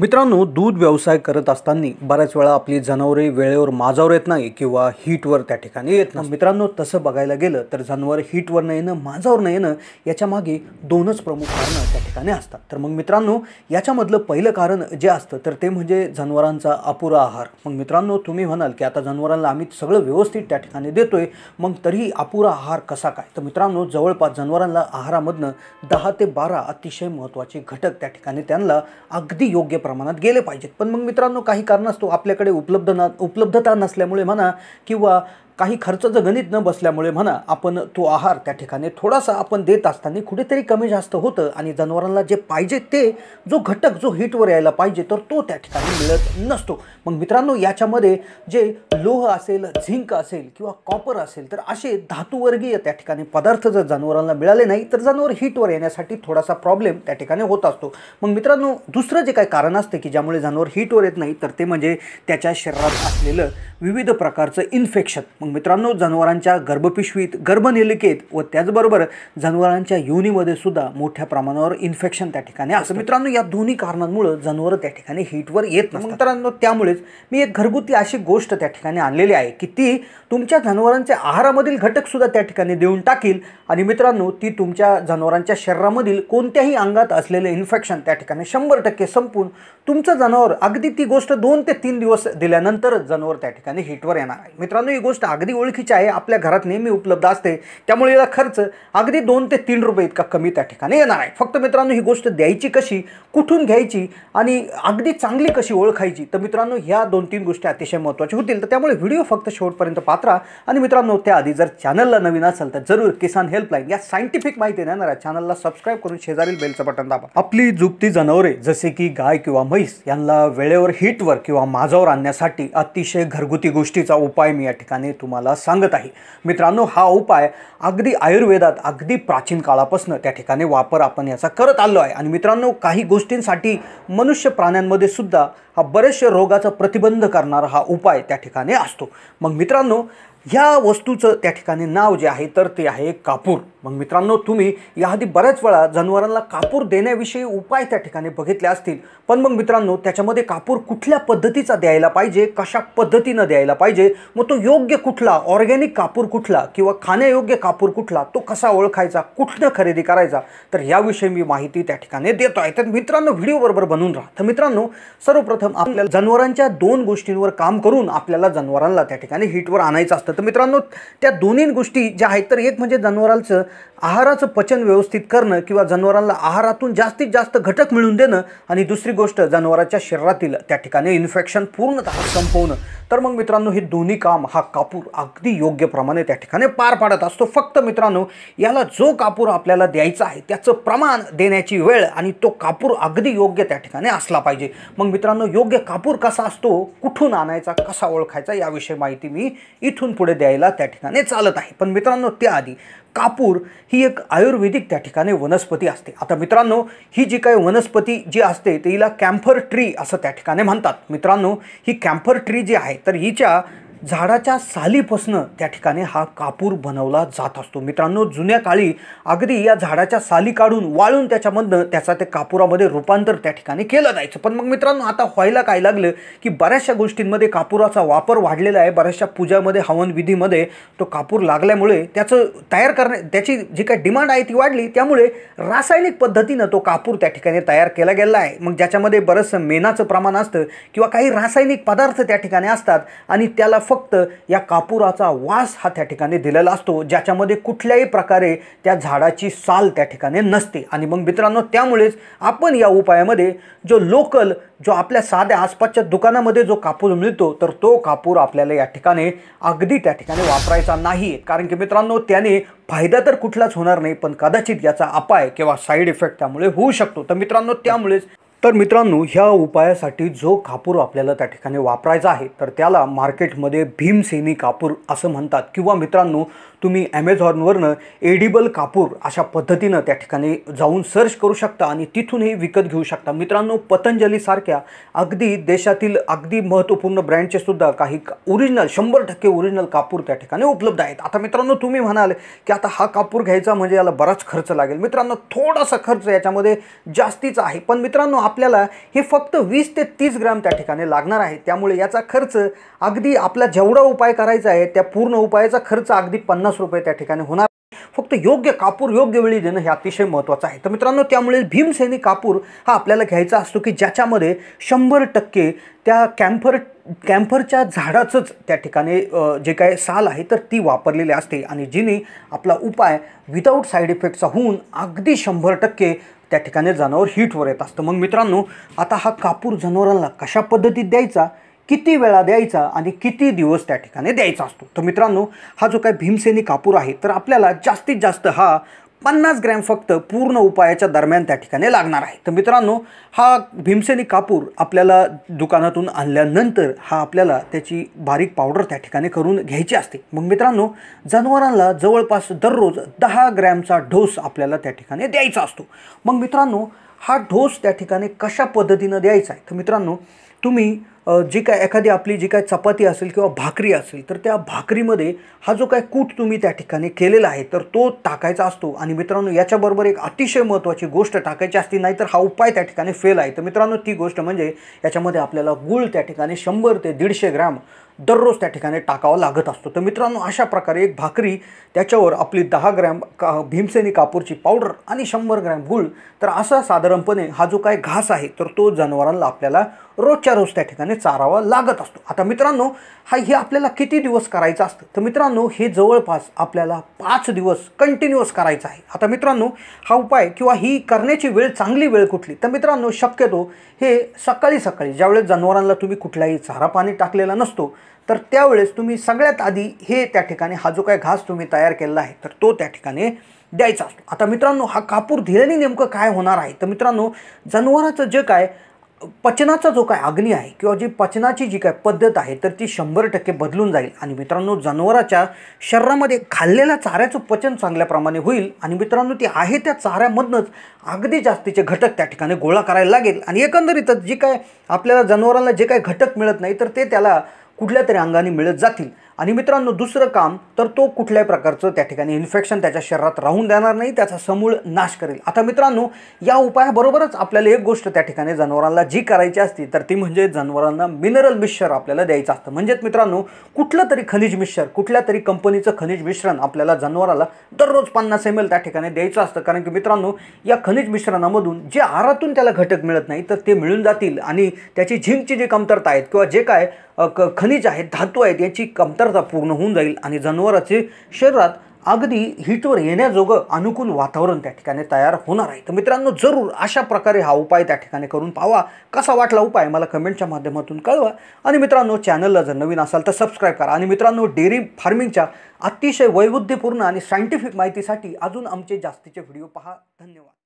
मित्रांनो दूध व्यवसाय करत असताना बऱ्याच वेळा आपली जनावरे वेळेवर माजावर येत नाही किंवा हीटवर त्या ठिकाणी येत नाही मित्रांनो तसं बघायला गेलं तर जनावर हीटवर न येणं माजावर न येणं याच्या मागे दोनच प्रमुख कारणं त्या ठिकाणी असतात तर मग मित्रांनो याच्यामधलं पहिलं कारण जे असतं तर ते म्हणजे जनावरांचा अपुरा आहार मग मित्रांनो तुम्ही म्हणाल की आता जनावरांना आम्ही सगळं व्यवस्थित त्या ठिकाणी देतोय मग तरीही अपुरा आहार कसा काय तर मित्रांनो जवळपास जनावरांना आहारामधनं दहा ते बारा अतिशय महत्त्वाचे घटक त्या ठिकाणी त्यांना अगदी योग्य प्रमाणात गेले पाहिजेत पण मग मित्रांनो काही कारणास्तव आपल्याकडे उपलब्ध न उपलब्धता नसल्यामुळे म्हणा किंवा काही खर्चाचं गणित न बसल्यामुळे म्हणा आपण तो आहार त्या ठिकाणी थोडासा आपण देत असताना कुठेतरी कमी जास्त होतं आणि जनावरांना जे पाहिजे ते जो घटक जो हिटवर यायला पाहिजे तर तो त्या ठिकाणी मिळत नसतो मग मित्रांनो याच्यामध्ये जे लोह असेल झिंक असेल किंवा कॉपर असेल तर असे धातुवर्गीय त्या ठिकाणी पदार्थ जर जनावरांना मिळाले नाही तर जनावर हिटवर येण्यासाठी थोडासा प्रॉब्लेम त्या ठिकाणी होत असतो मग मित्रांनो दुसरं जे काही कारण असतं की ज्यामुळे जनावर हिटवर येत नाही तर ते म्हणजे त्याच्या शरीरात असलेलं विविध प्रकारचं इन्फेक्शन मित्रांनो जनावरांच्या गर्भपिशवीत गर्भनिलिकेत व त्याचबरोबर जनावरांच्या युनीमध्ये सुद्धा मोठ्या प्रमाणावर इन्फेक्शन त्या ठिकाणी असं मित्रांनो या दोन्ही कारणांमुळे जनावर त्या ठिकाणी हीटवर येत नसतात मित्रांनो त्यामुळेच मी एक घरगुती अशी गोष्ट त्या ठिकाणी आणलेली आहे की ती तुमच्या जनावरांच्या आहारामधील घटक सुद्धा त्या ठिकाणी देऊन टाकील आणि मित्रांनो ती तुमच्या जनावरांच्या शरीरामधील कोणत्याही अंगात असलेले इन्फेक्शन त्या ठिकाणी शंभर टक्के संपून तुमचं जनावर अगदी ती गोष्ट दोन ते तीन दिवस दिल्यानंतर जनावर त्या ठिकाणी हीटवर येणार आहे मित्रांनो ही गोष्ट अगदी ओळखीची आहे आपल्या घरात नेहमी उपलब्ध असते त्यामुळे याला खर्च अगदी दोन ते तीन रुपये इतका कमी त्या ठिकाणी येणार आहे फक्त मित्रांनो ही गोष्ट द्यायची कशी कुठून घ्यायची आणि अगदी चांगली कशी ओळखायची तर मित्रांनो ह्या दोन तीन गोष्टी अतिशय महत्त्वाच्या होतील तर त्यामुळे व्हिडिओ फक्त शेवटपर्यंत पात्रा आणि मित्रांनो त्याआधी जर चॅनलला नवीन असेल तर जरूर किसान हेल्पलाईन या सायंटिफिक माहिती देणाऱ्या चॅनलला सबस्क्राईब करून शेजारील बेलचं बटन दाबा आपली जुपती जनावरे जसे की गाय किंवा म्हैस यांना वेळेवर हिटवर किंवा माझावर आणण्यासाठी अतिशय घरगुती गोष्टीचा उपाय मी या ठिकाणी तुम्हाला सांगत आहे मित्रांनो हा उपाय अगदी आयुर्वेदात अगदी प्राचीन काळापासून त्या ठिकाणी वापर आपण याचा करत आलो आहे आणि मित्रांनो काही गोष्टींसाठी मनुष्य प्राण्यांमध्ये सुद्धा हा बऱ्याचशा रोगाचा प्रतिबंध करणारा हा उपाय त्या ठिकाणी असतो मग मित्रांनो या वस्तूचं त्या ठिकाणी नाव जे आहे तर ते आहे कापूर मग मित्रांनो तुम्ही याआधी बऱ्याच वेळा जनावरांना कापूर देण्याविषयी उपाय त्या ठिकाणी बघितले असतील पण मग मित्रांनो त्याच्यामध्ये कापूर कुठल्या पद्धतीचा द्यायला पाहिजे कशा पद्धतीनं द्यायला पाहिजे मग तो योग्य कुठला ऑर्गॅनिक कापूर कुठला किंवा खाण्यायोग्य कापूर कुठला तो कसा ओळखायचा कुठनं खरेदी करायचा तर याविषयी मी माहिती त्या ठिकाणी देतो आहे तर मित्रांनो व्हिडिओ बरोबर बनून राहा तर मित्रांनो सर्वप्रथम आपल्याला जनावरांच्या दोन गोष्टींवर काम करून आपल्याला जनावरांना त्या ठिकाणी हिटवर आणायचं असतं तर मित्रांनो त्या दोन्ही गोष्टी ज्या आहेत तर एक म्हणजे जनावरांचं आहाराचं पचन व्यवस्थित करणं किंवा जनावरांना आहारातून जास्तीत जास्त घटक मिळून देणं आणि दुसरी गोष्ट जनावरांच्या शरीरातील त्या ठिकाणी इन्फेक्शन पूर्णतः संपवणं तर मग मित्रांनो हे दोन्ही काम हा कापूर अगदी योग्य प्रमाणे त्या ठिकाणी पार पाडत असतो फक्त मित्रांनो याला जो कापूर आपल्याला द्यायचा आहे त्याचं प्रमाण देण्याची वेळ आणि तो कापूर अगदी योग्य त्या ठिकाणी असला पाहिजे मग मित्रांनो योग्य कापूर कसा असतो कुठून आणायचा कसा ओळखायचा याविषयी माहिती मी इथून पुढे पुढे द्यायला त्या ठिकाणी चालत आहे पण मित्रांनो त्याआधी कापूर ही एक आयुर्वेदिक त्या ठिकाणी वनस्पती असते आता मित्रांनो ही जी काही वनस्पती जी असते तिला कॅम्फर ट्री असं त्या ठिकाणी म्हणतात मित्रांनो ही कॅम्फर ट्री जी आहे तर हिच्या झाडाच्या सालीपासून त्या ठिकाणी हा कापूर बनवला जात असतो मित्रांनो जुन्या काळी अगदी या झाडाच्या साली काढून वाळून त्याच्यामधनं त्याचा ते कापुरामध्ये रूपांतर त्या ठिकाणी केलं जायचं पण मग मित्रांनो आता व्हायला काय लागलं की बऱ्याचशा गोष्टींमध्ये कापुराचा वापर वाढलेला आहे बऱ्याचशा पूजामध्ये हवनविधीमध्ये तो कापूर लागल्यामुळे त्याचं तयार करण्या त्याची जी काही डिमांड आहे ती वाढली त्यामुळे रासायनिक पद्धतीनं तो कापूर त्या ठिकाणी तयार केला गेला आहे मग ज्याच्यामध्ये बरंचसं मेणाचं प्रमाण असतं किंवा काही रासायनिक पदार्थ त्या ठिकाणी असतात आणि त्याला फक्त या कापुराचा वास हा त्या ठिकाणी दिलेला असतो ज्याच्यामध्ये कुठल्याही प्रकारे त्या झाडाची साल त्या ठिकाणी नसते आणि मग मित्रांनो त्यामुळेच आपण या उपायामध्ये जो लोकल जो आपल्या साध्या आसपासच्या दुकानामध्ये जो कापूर मिळतो तर तो कापूर आपल्याला या ठिकाणी अगदी त्या ठिकाणी वापरायचा नाही कारण की मित्रांनो त्याने फायदा तर कुठलाच होणार नाही पण कदाचित याचा अपाय किंवा साईड इफेक्ट त्यामुळे होऊ शकतो तर मित्रांनो त्यामुळेच तर मित्रांनो ह्या उपायासाठी जो कापूर आपल्याला त्या ठिकाणी वापरायचा आहे तर त्याला मार्केटमध्ये भीमसेनी कापूर असं म्हणतात किंवा मित्रांनो तुम्ही ॲमेझॉनवरनं एडिबल कापूर अशा पद्धतीनं त्या ठिकाणी जाऊन सर्च करू शकता आणि तिथूनही विकत घेऊ शकता मित्रांनो पतंजलीसारख्या अगदी देशातील अगदी महत्त्वपूर्ण ब्रँडचे सुद्धा काही ओरिजिनल शंभर टक्के ओरिजिनल कापूर त्या ठिकाणी उपलब्ध आहेत आता मित्रांनो तुम्ही म्हणाल की आता हा कापूर घ्यायचा म्हणजे याला बराच खर्च लागेल मित्रांनो थोडासा खर्च याच्यामध्ये जास्तीचा आहे पण मित्रांनो आपल्याला हे फक्त वीस ते तीस ग्राम त्या ठिकाणी लागणार आहे त्यामुळे याचा खर्च अगदी आपला जेवढा उपाय करायचा आहे त्या पूर्ण उपायाचा खर्च अगदी पन्नास रुपये त्या ठिकाणी होणार फक्त योग्य कापूर योग्य वेळी देणं हे अतिशय महत्त्वाचं आहे तर मित्रांनो त्यामुळे भीमसेनी कापूर हा आपल्याला घ्यायचा असतो की ज्याच्यामध्ये शंभर टक्के त्या कॅम्फर कॅम्फरच्या झाडाचंच त्या ठिकाणी जे काय साल आहे तर ती वापरलेली असते आणि जिने आपला उपाय विदाऊट साईड इफेक्टचा होऊन अगदी शंभर टक्के त्या ठिकाणी जनावर हीटवर येत असतं मग मित्रांनो आता हा कापूर जनावरांना कशा पद्धतीत द्यायचा किती वेळा द्यायचा आणि किती दिवस त्या ठिकाणी द्यायचा असतो तर मित्रांनो हा जो काय भीमसेनी कापूर आहे तर आपल्याला जास्तीत जास्त हा पन्नास ग्रॅम फक्त पूर्ण उपायाच्या दरम्यान त्या ठिकाणी लागणार आहे तर मित्रांनो हा भीमसेनी कापूर आपल्याला दुकानातून आणल्यानंतर हा आपल्याला त्याची बारीक पावडर त्या ठिकाणी करून घ्यायची असते मग मित्रांनो जनावरांना जवळपास दररोज दहा ग्रॅमचा ढोस आपल्याला त्या ठिकाणी द्यायचा असतो मग मित्रांनो हा ढोस त्या ठिकाणी कशा पद्धतीनं द्यायचा आहे तर मित्रांनो तुम्ही जी काय एखादी आपली जी काय चपाती असेल किंवा भाकरी असेल तर त्या भाकरीमध्ये हा जो काय कूट तुम्ही त्या ठिकाणी केलेला आहे तर तो टाकायचा असतो आणि मित्रांनो याच्याबरोबर एक अतिशय महत्त्वाची गोष्ट टाकायची असती नाही तर हा उपाय त्या ठिकाणी फेल आहे तर मित्रांनो ती गोष्ट म्हणजे याच्यामध्ये आपल्याला गूळ त्या ठिकाणी शंभर ते दीडशे ग्रॅम दररोज त्या ठिकाणी टाकावा लागत असतो तर मित्रांनो अशा प्रकारे एक भाकरी त्याच्यावर आपली दहा ग्रॅम का भीमसेनी कापूरची पावडर आणि शंभर ग्रॅम गुळ तर असा साधारणपणे हा जो काय घास आहे तर तो जनावरांना आपल्याला रोजच्या रोज त्या ठिकाणी चारावा लागत असतो आता मित्रांनो हा हे आपल्याला किती दिवस करायचं असतं तर मित्रांनो हे जवळपास आपल्याला पाच दिवस कंटिन्युअस करायचं आहे आता मित्रांनो हा उपाय किंवा ही करण्याची वेळ चांगली वेळ कुठली तर मित्रांनो शक्यतो हे सकाळी सकाळी ज्यावेळेस जनावरांना तुम्ही कुठलाही चारा पाणी टाकलेला नसतो तर त्यावेळेस तुम्ही सगळ्यात आधी हे त्या ठिकाणी हा जो काय घास तुम्ही तयार केलेला आहे तर तो त्या ठिकाणी द्यायचा असतो आता मित्रांनो हा कापूर दिल्याने नेमकं काय होणार आहे तर मित्रांनो जनावराचं जे काय पचनाचा जो काय अग्नी आहे किंवा जी पचनाची जी काय पद्धत आहे तर ती शंभर टक्के बदलून जाईल आणि मित्रांनो जनावराच्या शरीरामध्ये खाल्लेल्या चाऱ्याचं पचन चांगल्याप्रमाणे होईल आणि मित्रांनो ती आहे त्या चाऱ्यामधनंच अगदी जास्तीचे घटक त्या ठिकाणी गोळा करायला लागेल आणि एकंदरीतच जी काय आपल्याला जनावरांना जे काय घटक मिळत नाही तर ते त्याला कुठल्या तरी अंगाने मिळत जातील आणि मित्रांनो दुसरं काम तर तो कुठल्याही प्रकारचं त्या ठिकाणी इन्फेक्शन त्याच्या शरीरात राहून देणार नाही त्याचा समूळ नाश करेल आता मित्रांनो या उपायाबरोबरच आपल्याला एक गोष्ट त्या ठिकाणी जनावरांना जी करायची असती तर ती म्हणजे जनावरांना मिनरल मिश्चर आपल्याला द्यायचं असतं म्हणजेच मित्रांनो कुठलं तरी खनिज मिश्चर कुठल्या तरी कंपनीचं खनिज मिश्रण आपल्याला जनावराला दररोज पन्नास एम त्या ठिकाणी द्यायचं असतं कारण की मित्रांनो या खनिज मिश्रणामधून जे आहारातून त्याला घटक मिळत नाही तर ते मिळून जातील आणि त्याची झिंकची जी कमतरता आहेत किंवा जे काय क खनिज आहेत धातू आहेत याची कमतरता पूर्ण होऊन जाईल आणि जनावराचे शरीरात अगदी हिटवर येण्याजोगं अनुकूल वातावरण त्या ठिकाणी तयार होणार आहे तर मित्रांनो जरूर अशा प्रकारे हा उपाय त्या ठिकाणी करून पावा कसा वाटला उपाय मला कमेंटच्या माध्यमातून कळवा आणि मित्रांनो चॅनलला जर नवीन असाल तर सबस्क्राईब करा आणि मित्रांनो डेअरी फार्मिंगच्या अतिशय वैविध्यपूर्ण आणि सायंटिफिक माहितीसाठी अजून आमचे जास्तीचे व्हिडिओ पहा धन्यवाद